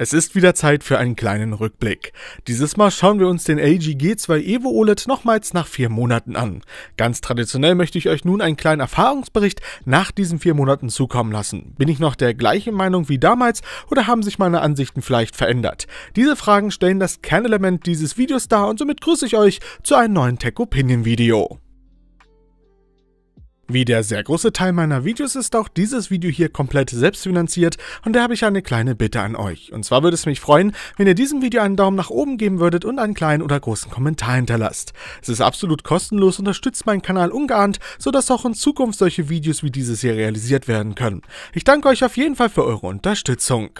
Es ist wieder Zeit für einen kleinen Rückblick. Dieses Mal schauen wir uns den LG G2 Evo OLED nochmals nach vier Monaten an. Ganz traditionell möchte ich euch nun einen kleinen Erfahrungsbericht nach diesen vier Monaten zukommen lassen. Bin ich noch der gleichen Meinung wie damals oder haben sich meine Ansichten vielleicht verändert? Diese Fragen stellen das Kernelement dieses Videos dar und somit grüße ich euch zu einem neuen Tech Opinion Video. Wie der sehr große Teil meiner Videos ist auch dieses Video hier komplett selbstfinanziert und da habe ich eine kleine Bitte an euch. Und zwar würde es mich freuen, wenn ihr diesem Video einen Daumen nach oben geben würdet und einen kleinen oder großen Kommentar hinterlasst. Es ist absolut kostenlos, unterstützt meinen Kanal ungeahnt, sodass auch in Zukunft solche Videos wie dieses hier realisiert werden können. Ich danke euch auf jeden Fall für eure Unterstützung.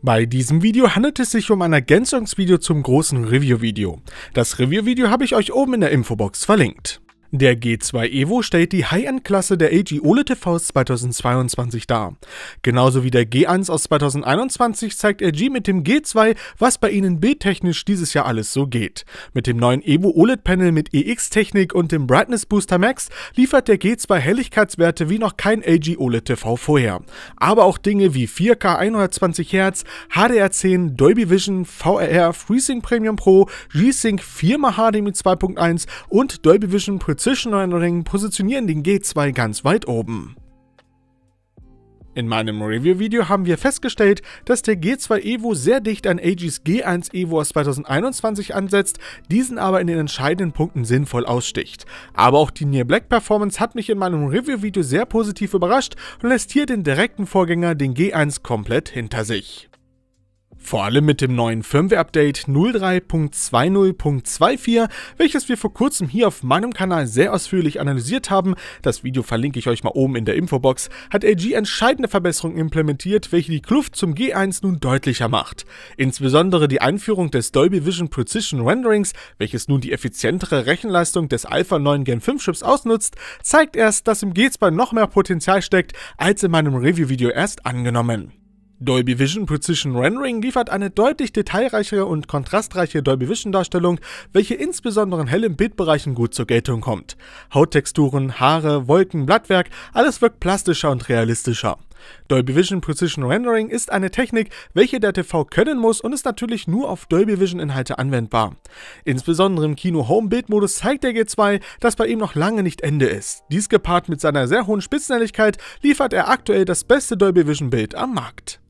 Bei diesem Video handelt es sich um ein Ergänzungsvideo zum großen Review-Video. Das Review-Video habe ich euch oben in der Infobox verlinkt. Der G2 Evo stellt die High-End-Klasse der LG OLED TVs 2022 dar. Genauso wie der G1 aus 2021 zeigt LG mit dem G2, was bei ihnen bildtechnisch dieses Jahr alles so geht. Mit dem neuen Evo OLED-Panel mit EX-Technik und dem Brightness Booster Max liefert der G2 Helligkeitswerte wie noch kein LG OLED TV vorher. Aber auch Dinge wie 4K 120 Hz, HDR10, Dolby Vision, VRR, FreeSync Premium Pro, G-Sync 4 HDMI 2.1 und Dolby Vision Precision zwischeneinander hängen, positionieren den G2 ganz weit oben. In meinem Review-Video haben wir festgestellt, dass der G2 Evo sehr dicht an Aegis G1 Evo aus 2021 ansetzt, diesen aber in den entscheidenden Punkten sinnvoll aussticht. Aber auch die Near Black Performance hat mich in meinem Review-Video sehr positiv überrascht und lässt hier den direkten Vorgänger, den G1, komplett hinter sich. Vor allem mit dem neuen Firmware-Update 03.20.24, welches wir vor kurzem hier auf meinem Kanal sehr ausführlich analysiert haben, das Video verlinke ich euch mal oben in der Infobox, hat LG entscheidende Verbesserungen implementiert, welche die Kluft zum G1 nun deutlicher macht. Insbesondere die Einführung des Dolby Vision Precision Renderings, welches nun die effizientere Rechenleistung des Alpha 9 Gen 5 Chips ausnutzt, zeigt erst, dass im G2 noch mehr Potenzial steckt, als in meinem Review-Video erst angenommen. Dolby Vision Precision Rendering liefert eine deutlich detailreichere und kontrastreiche Dolby Vision Darstellung, welche insbesondere in hellen Bildbereichen gut zur Geltung kommt. Hauttexturen, Haare, Wolken, Blattwerk, alles wirkt plastischer und realistischer. Dolby Vision Precision Rendering ist eine Technik, welche der TV können muss und ist natürlich nur auf Dolby Vision Inhalte anwendbar. Insbesondere im Kino Home Bildmodus zeigt der G2, dass bei ihm noch lange nicht Ende ist. Dies gepaart mit seiner sehr hohen Spitzenhelligkeit liefert er aktuell das beste Dolby Vision Bild am Markt.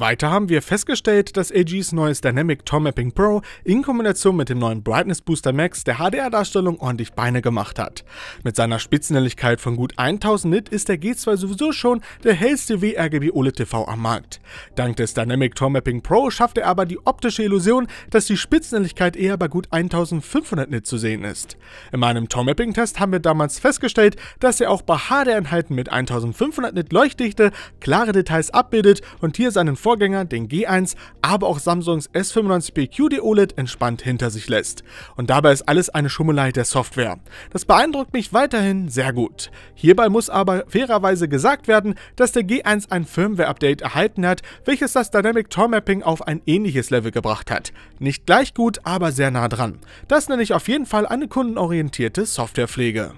Weiter haben wir festgestellt, dass AGs neues Dynamic Tone Mapping Pro in Kombination mit dem neuen Brightness Booster Max der HDR-Darstellung ordentlich Beine gemacht hat. Mit seiner Spitzenhelligkeit von gut 1000 Nit ist der G2 sowieso schon der hellste WRGB OLED TV am Markt. Dank des Dynamic Tone Mapping Pro schafft er aber die optische Illusion, dass die Spitzenhelligkeit eher bei gut 1500 Nit zu sehen ist. In meinem Tone Mapping Test haben wir damals festgestellt, dass er auch bei HDR-Einheiten mit 1500 Nit Leuchtdichte klare Details abbildet und hier seinen Vorgänger, den G1, aber auch Samsungs S95P QD OLED entspannt hinter sich lässt. Und dabei ist alles eine Schummelei der Software. Das beeindruckt mich weiterhin sehr gut. Hierbei muss aber fairerweise gesagt werden, dass der G1 ein Firmware-Update erhalten hat, welches das Dynamic Tor Mapping auf ein ähnliches Level gebracht hat. Nicht gleich gut, aber sehr nah dran. Das nenne ich auf jeden Fall eine kundenorientierte Softwarepflege.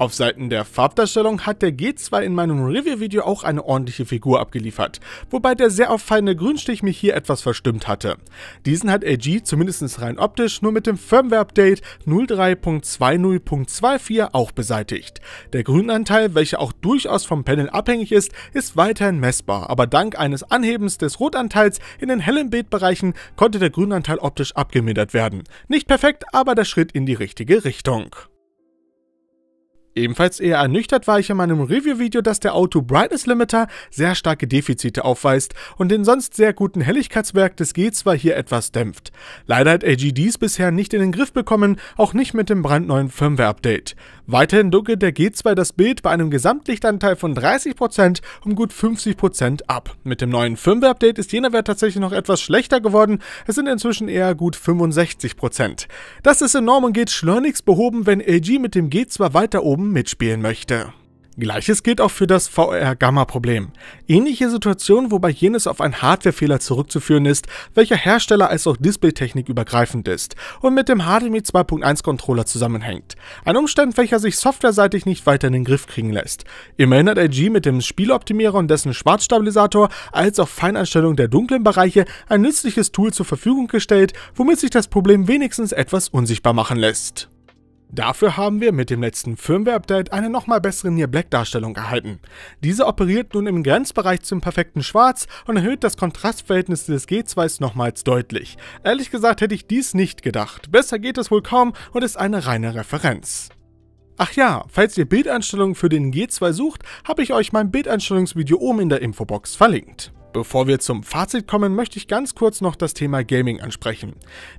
Auf Seiten der Farbdarstellung hat der G2 in meinem Review-Video auch eine ordentliche Figur abgeliefert, wobei der sehr auffallende Grünstich mich hier etwas verstimmt hatte. Diesen hat LG zumindest rein optisch nur mit dem Firmware-Update 03.20.24 auch beseitigt. Der Grünanteil, welcher auch durchaus vom Panel abhängig ist, ist weiterhin messbar, aber dank eines Anhebens des Rotanteils in den hellen Bildbereichen konnte der Grünanteil optisch abgemildert werden. Nicht perfekt, aber der Schritt in die richtige Richtung. Ebenfalls eher ernüchtert war ich in meinem Review-Video, dass der Auto Brightness Limiter sehr starke Defizite aufweist und den sonst sehr guten Helligkeitswerk des G2 hier etwas dämpft. Leider hat AG dies bisher nicht in den Griff bekommen, auch nicht mit dem brandneuen Firmware-Update. Weiterhin dunkelt der G2 das Bild bei einem Gesamtlichtanteil von 30% um gut 50% ab. Mit dem neuen Firmware-Update ist jener Wert tatsächlich noch etwas schlechter geworden, es sind inzwischen eher gut 65%. Das ist enorm und geht schleunigst behoben, wenn AG mit dem G2 weiter oben oben mitspielen möchte. Gleiches gilt auch für das VR-Gamma-Problem. Ähnliche Situation, wobei jenes auf einen Hardwarefehler zurückzuführen ist, welcher Hersteller als auch Displaytechnik übergreifend ist und mit dem HDMI 2.1 Controller zusammenhängt. Ein Umstand, welcher sich softwareseitig nicht weiter in den Griff kriegen lässt. Immerhin hat LG mit dem Spieloptimierer und dessen Schwarzstabilisator als auch Feineinstellung der dunklen Bereiche ein nützliches Tool zur Verfügung gestellt, womit sich das Problem wenigstens etwas unsichtbar machen lässt. Dafür haben wir mit dem letzten Firmware-Update eine nochmal bessere Near Black Darstellung erhalten. Diese operiert nun im Grenzbereich zum perfekten Schwarz und erhöht das Kontrastverhältnis des G2s nochmals deutlich. Ehrlich gesagt hätte ich dies nicht gedacht, besser geht es wohl kaum und ist eine reine Referenz. Ach ja, falls ihr Bildeinstellungen für den G2 sucht, habe ich euch mein Bildeinstellungsvideo oben in der Infobox verlinkt. Bevor wir zum Fazit kommen, möchte ich ganz kurz noch das Thema Gaming ansprechen.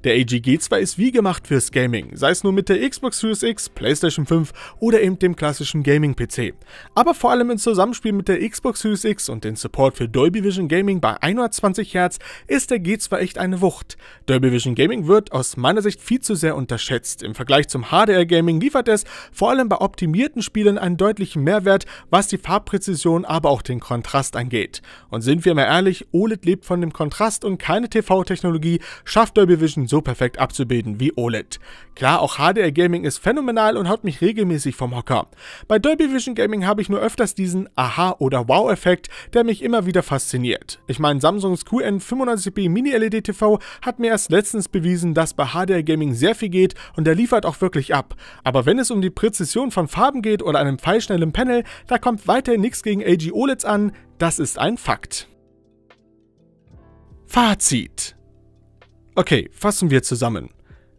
Der AGG 2 ist wie gemacht fürs Gaming, sei es nur mit der Xbox Series X, PlayStation 5 oder eben dem klassischen Gaming-PC. Aber vor allem im Zusammenspiel mit der Xbox Series X und dem Support für Dolby Vision Gaming bei 120 Hz ist der G2 echt eine Wucht. Dolby Vision Gaming wird aus meiner Sicht viel zu sehr unterschätzt. Im Vergleich zum HDR Gaming liefert es vor allem bei optimierten Spielen einen deutlichen Mehrwert, was die Farbpräzision, aber auch den Kontrast angeht. Und sind wir mal ehrlich, OLED lebt von dem Kontrast und keine TV-Technologie schafft Dolby Vision so perfekt abzubilden wie OLED. Klar, auch HDR Gaming ist phänomenal und haut mich regelmäßig vom Hocker. Bei Dolby Vision Gaming habe ich nur öfters diesen Aha- oder Wow-Effekt, der mich immer wieder fasziniert. Ich meine, Samsungs QN95B Mini-LED TV hat mir erst letztens bewiesen, dass bei HDR Gaming sehr viel geht und der liefert auch wirklich ab. Aber wenn es um die Präzision von Farben geht oder einem pfeilschnellen Panel, da kommt weiterhin nichts gegen AG OLEDs an, das ist ein Fakt. Fazit. Okay, fassen wir zusammen.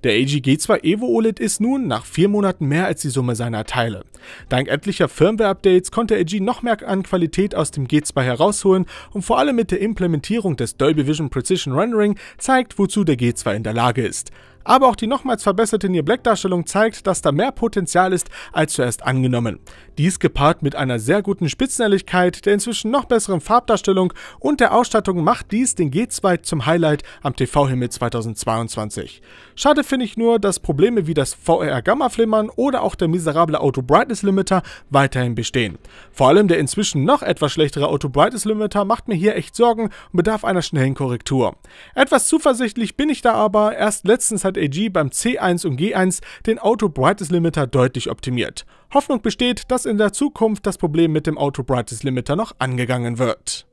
Der AG G2 Evo OLED ist nun nach vier Monaten mehr als die Summe seiner Teile. Dank etlicher Firmware-Updates konnte AG noch mehr an Qualität aus dem G2 herausholen und vor allem mit der Implementierung des Dolby Vision Precision Rendering zeigt, wozu der G2 in der Lage ist. Aber auch die nochmals verbesserte Near Black Darstellung zeigt, dass da mehr Potenzial ist als zuerst angenommen. Dies gepaart mit einer sehr guten Spitzenhelligkeit, der inzwischen noch besseren Farbdarstellung und der Ausstattung macht dies den G2 zum Highlight am TV-Himmel 2022. Schade finde ich nur, dass Probleme wie das VR-Gamma-Flimmern oder auch der miserable Auto-Brightness-Limiter weiterhin bestehen. Vor allem der inzwischen noch etwas schlechtere Auto-Brightness-Limiter macht mir hier echt Sorgen und bedarf einer schnellen Korrektur. Etwas zuversichtlich bin ich da aber, erst letztens hat 500 AG beim C1 und G1 den Auto Brightness Limiter deutlich optimiert. Hoffnung besteht, dass in der Zukunft das Problem mit dem Auto Brightness Limiter noch angegangen wird.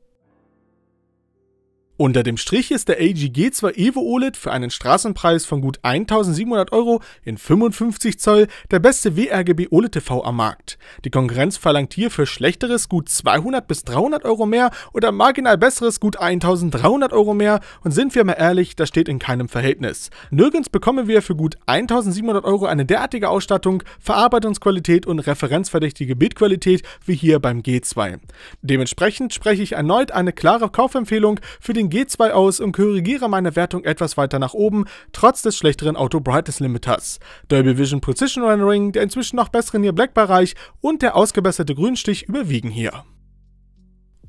Unter dem Strich ist der G2 Evo OLED für einen Straßenpreis von gut 1700 Euro in 55 Zoll der beste WRGB OLED TV am Markt. Die Konkurrenz verlangt hier für schlechteres gut 200 bis 300 Euro mehr oder marginal besseres gut 1300 Euro mehr und sind wir mal ehrlich, das steht in keinem Verhältnis. Nirgends bekommen wir für gut 1700 Euro eine derartige Ausstattung, Verarbeitungsqualität und referenzverdächtige Bildqualität wie hier beim G2. Dementsprechend spreche ich erneut eine klare Kaufempfehlung für den G2 aus und korrigiere meine Wertung etwas weiter nach oben, trotz des schlechteren Auto Brightness Limiters. Dolby Vision Precision Rendering, der inzwischen noch bessere Near Black Bereich und der ausgebesserte Grünstich überwiegen hier.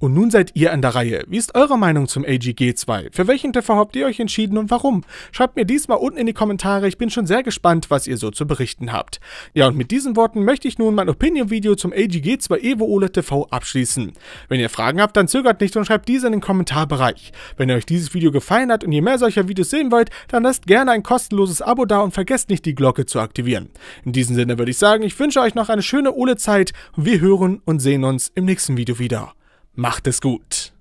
Und nun seid ihr an der Reihe. Wie ist eure Meinung zum AGG 2? Für welchen TV habt ihr euch entschieden und warum? Schreibt mir diesmal unten in die Kommentare. Ich bin schon sehr gespannt, was ihr so zu berichten habt. Ja, und mit diesen Worten möchte ich nun mein Opinion-Video zum AGG 2 Evo OLED TV abschließen. Wenn ihr Fragen habt, dann zögert nicht und schreibt diese in den Kommentarbereich. Wenn euch dieses Video gefallen hat und ihr mehr solcher Videos sehen wollt, dann lasst gerne ein kostenloses Abo da und vergesst nicht, die Glocke zu aktivieren. In diesem Sinne würde ich sagen, ich wünsche euch noch eine schöne OLED-Zeit und wir hören und sehen uns im nächsten Video wieder. Macht es gut.